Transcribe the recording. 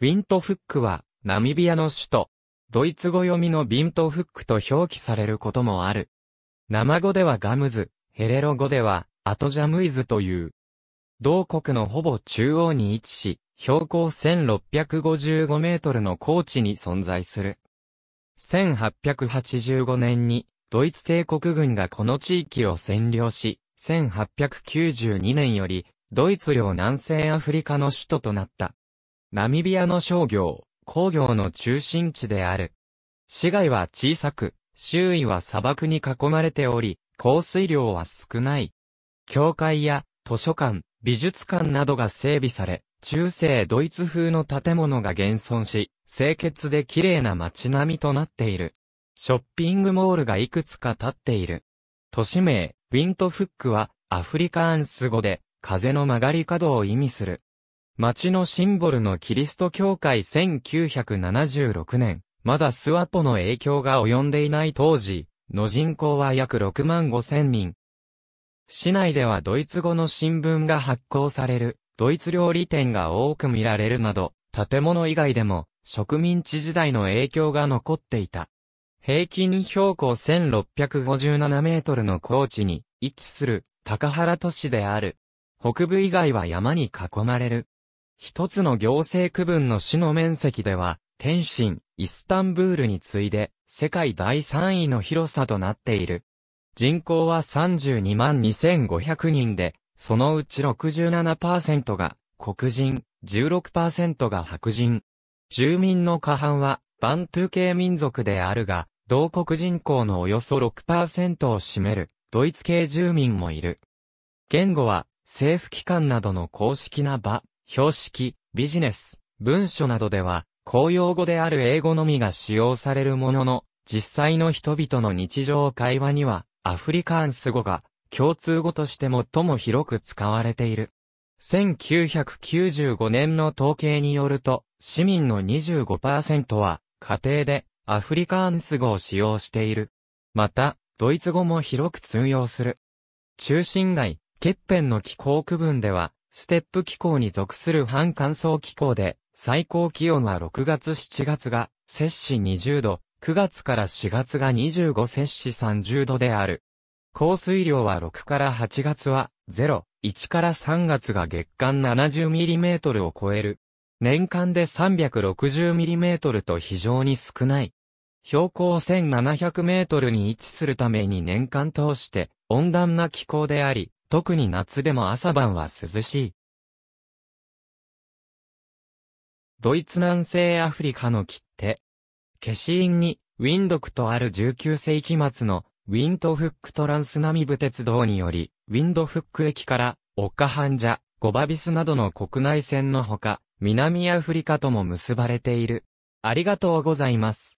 ウィントフックは、ナミビアの首都。ドイツ語読みのビントフックと表記されることもある。生語ではガムズ、ヘレロ語では、アトジャムイズという。同国のほぼ中央に位置し、標高1655メートルの高地に存在する。1885年に、ドイツ帝国軍がこの地域を占領し、1892年より、ドイツ領南西アフリカの首都となった。ナミビアの商業、工業の中心地である。市街は小さく、周囲は砂漠に囲まれており、降水量は少ない。教会や図書館、美術館などが整備され、中世ドイツ風の建物が現存し、清潔で綺麗な街並みとなっている。ショッピングモールがいくつか建っている。都市名、ウィントフックはアフリカーンス語で風の曲がり角を意味する。町のシンボルのキリスト教会1976年、まだスワポの影響が及んでいない当時、の人口は約6万5千人。市内ではドイツ語の新聞が発行される、ドイツ料理店が多く見られるなど、建物以外でも植民地時代の影響が残っていた。平均標高1657メートルの高地に位置する高原都市である。北部以外は山に囲まれる一つの行政区分の市の面積では、天津、イスタンブールに次いで、世界第3位の広さとなっている。人口は32万2500人で、そのうち67%が黒人、16%が白人。住民の過半は、バントゥ系民族であるが、同国人口のおよそ6%を占める、ドイツ系住民もいる。言語は、政府機関などの公式な場、標識、ビジネス、文書などでは、公用語である英語のみが使用されるものの、実際の人々の日常会話には、アフリカンス語が共通語として最も広く使われている。1995年の統計によると、市民の25%は家庭でアフリカンス語を使用している。また、ドイツ語も広く通用する。中心街、欠片の気候区分では、ステップ気候に属する半乾燥気候で、最高気温は6月7月が摂氏20度、9月から4月が25摂氏30度である。降水量は6から8月は0、1から3月が月間 70mm を超える。年間で 360mm と非常に少ない。標高 1700m に位置するために年間通して温暖な気候であり、特に夏でも朝晩は涼しい。ドイツ南西アフリカの切手。消印に、ウィンドクとある19世紀末の、ウィントフックトランスナミブ鉄道により、ウィンドフック駅から、オカハンジャ、ゴバビスなどの国内線のほか、南アフリカとも結ばれている。ありがとうございます。